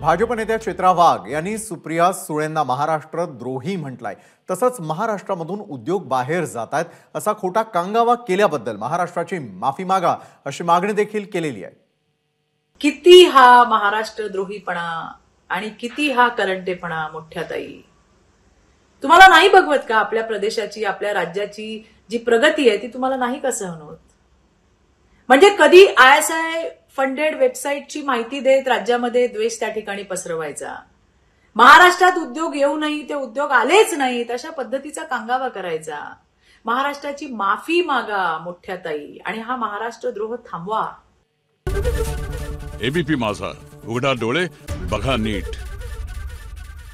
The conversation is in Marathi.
भाजप नेत्या चित्रा वाघ यांनी सुप्रिया सुळेंना महाराष्ट्र द्रोही म्हटलाय तसंच महाराष्ट्रामधून उद्योग बाहेर जात आहेत असा खोटा कांगावा केल्याबद्दल महाराष्ट्राची माफी मागा अशी मागणी देखील केलेली आहे किती हा महाराष्ट्र द्रोहीपणा आणि किती हा करंटेपणा मोठ्या ताई तुम्हाला नाही बघवत का आपल्या प्रदेशाची आपल्या राज्याची जी प्रगती आहे ती तुम्हाला नाही कसं सहन होत म्हणजे कधी आय एस आय फंडेड वेबसाईटची माहिती देत राज्यामध्ये द्वेष त्या ठिकाणी पसरवायचा महाराष्ट्रात उद्योग येऊ नाही ते उद्योग आलेच नाहीत अशा पद्धतीचा कांगावा करायचा महाराष्ट्राची माफी मागा मोठ्या ताई आणि हा महाराष्ट्र द्रोह थांबवा एबीपी माझा उघडा डोळे बघा नीट